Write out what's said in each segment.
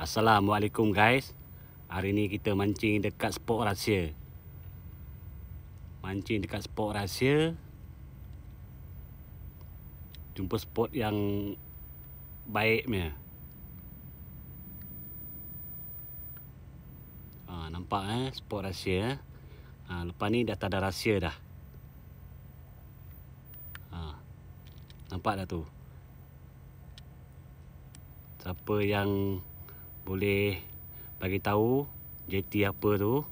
Assalamualaikum guys Hari ni kita mancing dekat spot rahsia Mancing dekat spot rahsia Jumpa spot yang Baiknya ha, Nampak eh spot rahsia eh? ha, Lepas ni dah tak ada rahsia dah ha, Nampak dah tu Siapa Siapa yang boleh bagi tahu JT apa tu?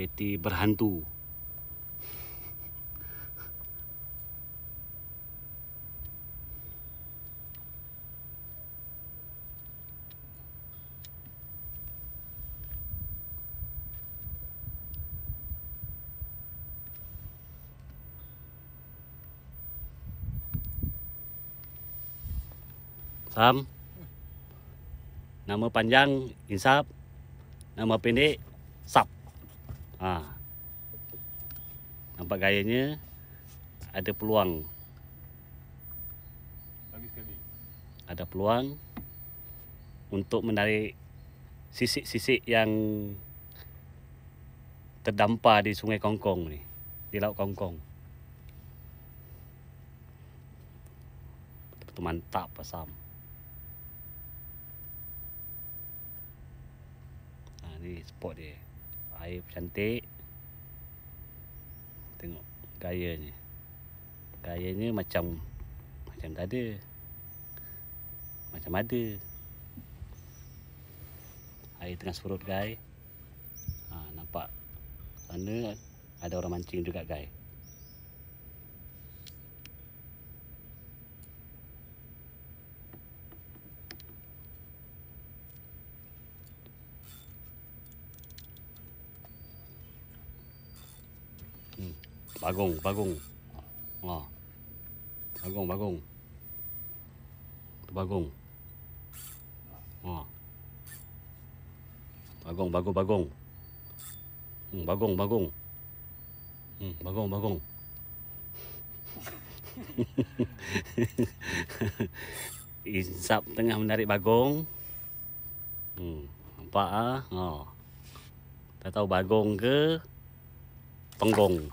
JT berhantu. Faham? Nama panjang Insap. Nama pendek Sap. Ha. Nampak gayanya ada peluang. Ada peluang untuk menarik sisi-sisi yang terdampar di Sungai Kongkong ni, di Laut Kongkong. Betul mantap pasal. ni spot dia air cantik tengok gayanya gayanya macam macam tak ada macam ada air tengah surut guys ha, nampak sana ada orang mancing juga guys bagong bagong ha bagong bagong bagong ha bagong bagong bagong hmm bagong bagong hmm bagong bagong Insap tengah menarik bagong. Hmm, nampak ah. Ha. Oh. Tak tahu bagong ke penggong.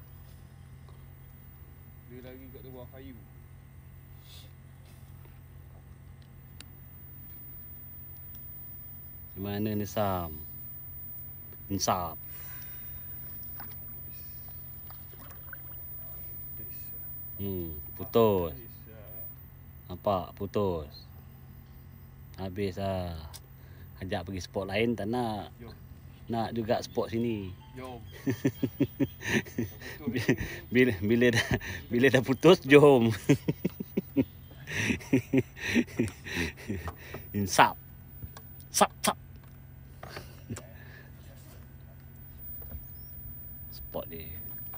Dia lari kat bawah kayu Mana ni Sam? Nsap Hmm, putus Nampak, putus Habis lah Ajak pergi spot lain tak nak Yo nak juga spot sini. Jom. bila bila dah bila dah putus jom. Insap. Sap sap. Spot ni.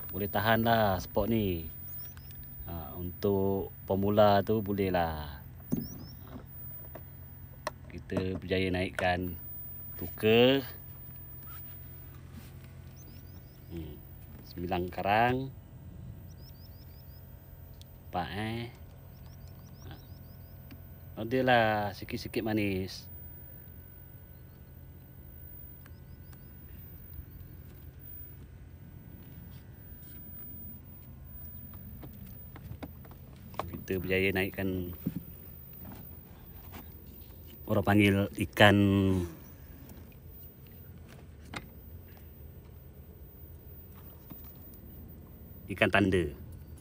Boleh tahan lah spot ni. Ha, untuk pemula tu boleh lah. Kita berjaya naikkan tuker. Hmm. Sembilan kerang Empat eh Ada ha. oh, lah sikit-sikit manis Kita berjaya naikkan Orang panggil Ikan ikan tanda.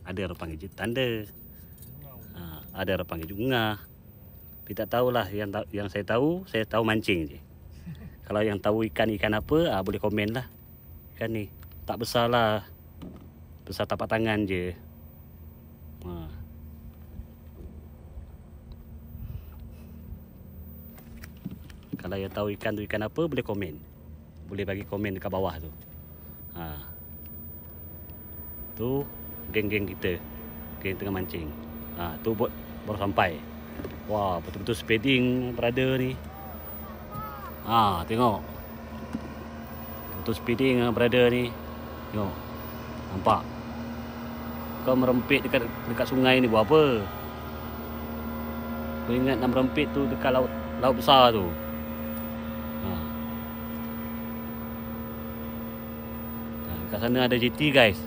Ada orang panggil tanda. Ha, ada orang panggil bunga. Tapi tak tahulah yang yang saya tahu, saya tahu mancing je. Kalau yang tahu ikan-ikan apa, ha, boleh komen lah. Ikan ni tak besar lah. Besar tapak tangan je. Ha. Kalau yang tahu ikan tu ikan apa, boleh komen. Boleh bagi komen dekat bawah tu tu geng-geng kita geng tengah mancing ha, tu buat baru sampai wah betul-betul speeding berada ni ha, tengok betul speeding ah, berada ni tengok nampak kau merempit dekat dekat sungai ni buat apa kau ingat nak merempit tu dekat laut laut besar tu ha. Ha, Kat sana ada JT guys.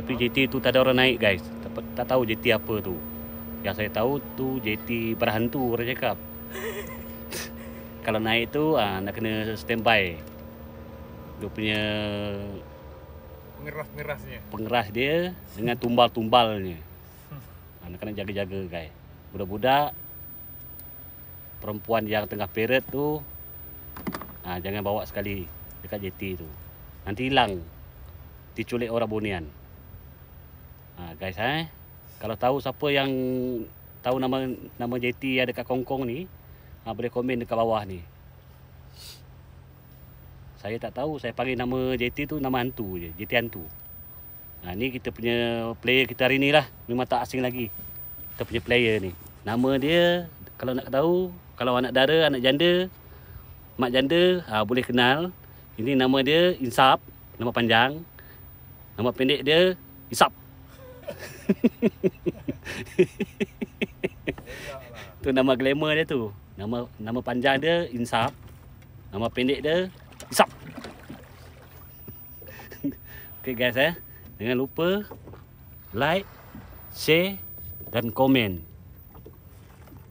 Tapi JT tu tak ada orang naik guys Tak, tak tahu JT apa tu Yang saya tahu tu JT berhantu orang cakap Kalau naik tu ha, nak kena standby Dia punya Pengeras-pengerasnya Pengeras dia dengan tumbal-tumbalnya ha, Nak kena jaga-jaga guys Budak-budak Perempuan yang tengah period tu ha, Jangan bawa sekali dekat JT tu Nanti hilang diculik orang bunian Ha, guys eh. Kalau tahu siapa yang tahu nama nama JT yang dekat Kongkong ni, ha, boleh komen dekat bawah ni. Saya tak tahu, saya panggil nama JT tu nama hantu je, JT hantu. Ha, ni kita punya player kita hari ni lah, memang tak asing lagi. Kita punya player ni. Nama dia, kalau nak tahu, kalau anak dara, anak janda, mak janda, ha, boleh kenal. Ini nama dia Insap, nama panjang. Nama pendek dia Isap. tu nama glamour dia tu. Nama nama panjang dia Insap. Nama pendek dia Insap. okay guys eh. Jangan lupa like, share dan komen.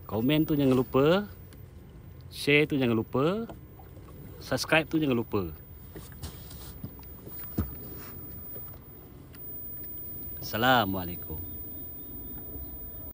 Komen tu jangan lupa. Share tu jangan lupa. Subscribe tu jangan lupa. Assalamualaikum.